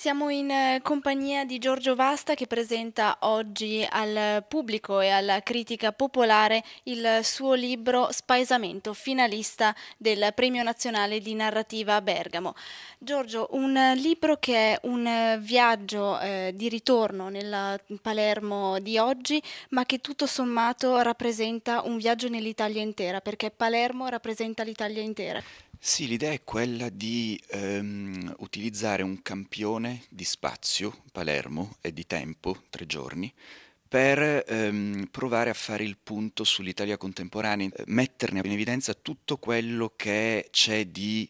Siamo in eh, compagnia di Giorgio Vasta che presenta oggi al pubblico e alla critica popolare il suo libro Spaesamento, finalista del Premio Nazionale di Narrativa a Bergamo. Giorgio, un libro che è un viaggio eh, di ritorno nel Palermo di oggi, ma che tutto sommato rappresenta un viaggio nell'Italia intera, perché Palermo rappresenta l'Italia intera. Sì, l'idea è quella di ehm, utilizzare un campione di spazio, Palermo, e di tempo, tre giorni, per ehm, provare a fare il punto sull'Italia contemporanea, eh, metterne in evidenza tutto quello che c'è di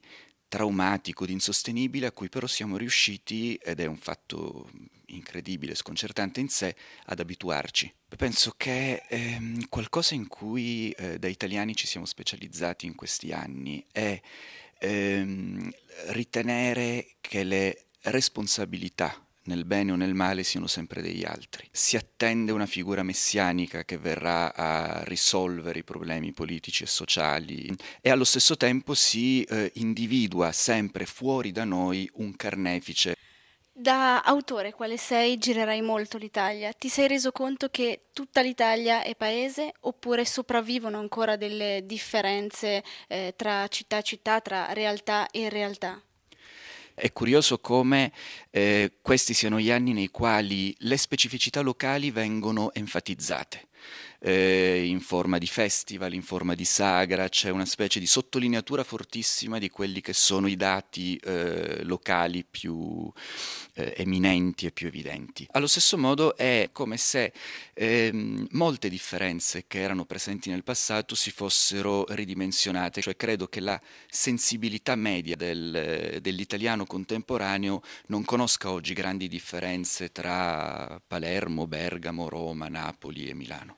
traumatico, di insostenibile, a cui però siamo riusciti, ed è un fatto incredibile, sconcertante in sé, ad abituarci. Penso che ehm, qualcosa in cui eh, da italiani ci siamo specializzati in questi anni è ehm, ritenere che le responsabilità nel bene o nel male siano sempre degli altri. Si attende una figura messianica che verrà a risolvere i problemi politici e sociali e allo stesso tempo si eh, individua sempre fuori da noi un carnefice da autore quale sei, girerai molto l'Italia. Ti sei reso conto che tutta l'Italia è paese oppure sopravvivono ancora delle differenze eh, tra città e città, tra realtà e realtà? È curioso come eh, questi siano gli anni nei quali le specificità locali vengono enfatizzate. Eh, in forma di festival, in forma di sagra, c'è una specie di sottolineatura fortissima di quelli che sono i dati eh, locali più, eh, eminenti e più evidenti. Allo stesso modo è come se ehm, molte differenze che erano presenti nel passato si fossero ridimensionate, cioè credo che la sensibilità media del, dell'italiano contemporaneo non conosca oggi grandi differenze tra Palermo, Bergamo, Roma, Napoli e Milano.